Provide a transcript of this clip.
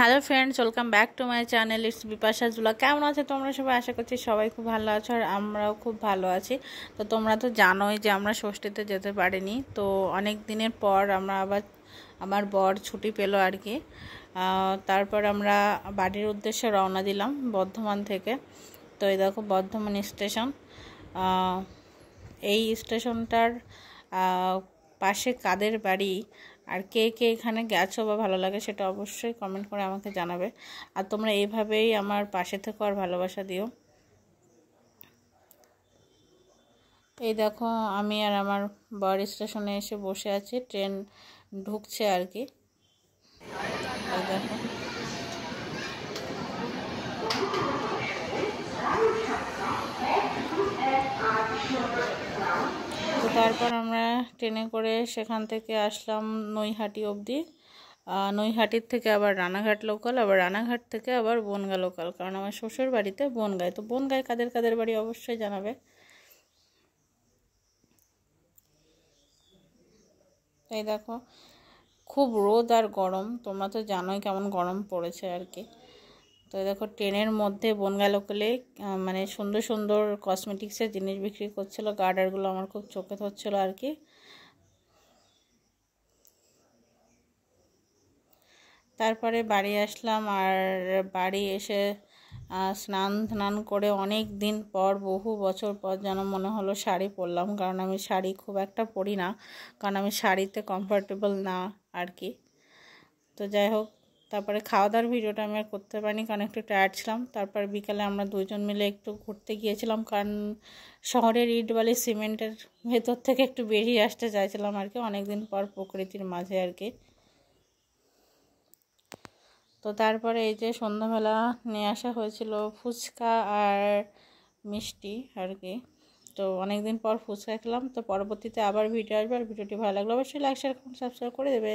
hello friends welcome back to my channel it's Bipasha Jula কেমন আছে তোমরা সবাই আশা করছি সবাই খুব ভালো আছো আর আমরাও খুব ভালো আছি তো তোমরা তো জানোই যে আমরা ষষ্ঠীতে যেতে পারিনি তো অনেক দিনের পর আমরা আবার আমার বর ছুটি পেলো আর কি তারপর আমরা বাড়ির উদ্দেশ্যে রওনা দিলাম বর্ধমান থেকে তো এই দেখো বর্ধমান স্টেশন এই স্টেশনটার পাশে কাদের বাড়ি আর কে কে এখানে গেছো বা ভালো লাগে সেটা অবশ্যই কমেন্ট করে আমাকে জানাবে আর তোমরা এইভাবেই আমার পাশে থেকে আর ভালোবাসা দিও এই দেখো আমি আর আমার বর স্টেশনে এসে বসে আছি ট্রেন ঢুকছে আর কি দেখো তারপর আমরা ট্রেনে করে সেখান থেকে আসলাম নৈহাটি অবধি নৈহাটির থেকে আবার রানাঘাট লোকাল আবার রানাঘাট থেকে আবার বনগা লোকাল কারণ আমার শ্বশুর বাড়িতে বনগায় তো বনগায় কাদের কাদের বাড়ি অবশ্যই জানাবে এই দেখো খুব রোদ আর গরম তোমরা তো জানোই কেমন গরম পড়েছে আর কি তো দেখো ট্রেনের মধ্যে বনগা লোকালে মানে সুন্দর সুন্দর কসমেটিক্সের জিনিস বিক্রি করছিলো গার্ডারগুলো আমার খুব চোখে ধরছিলো আর কি তারপরে বাড়ি আসলাম আর বাড়ি এসে স্নান স্নান করে অনেক দিন পর বহু বছর পর যেন মনে হলো শাড়ি পরলাম কারণ আমি শাড়ি খুব একটা পরি না কারণ আমি শাড়িতে কমফর্টেবল না আর কি তো যাই হোক তারপরে খাওয়া দাওয়ার ভিডিওটা আমি আর করতে পারিনি কারণ একটু টায়ার্ড ছিলাম তারপর বিকালে আমরা দুজন মিলে একটু ঘুরতে গিয়েছিলাম কারণ শহরের ইটবালি সিমেন্টের ভেতর থেকে একটু বেরিয়ে আসতে চাইছিলাম আর কি অনেকদিন পর প্রকৃতির মাঝে আর কি তো তারপরে এই যে সন্ধ্যাবেলা নিয়ে আসা হয়েছিল ফুচকা আর মিষ্টি আর কি তো অনেকদিন পর ফুচকা খেলাম তো পরবর্তীতে আবার ভিডিও আসবে আর ভিডিওটি ভালো লাগলো অবশ্যই লাইক শেয়ার সাবস্ক্রাইব করে দেবে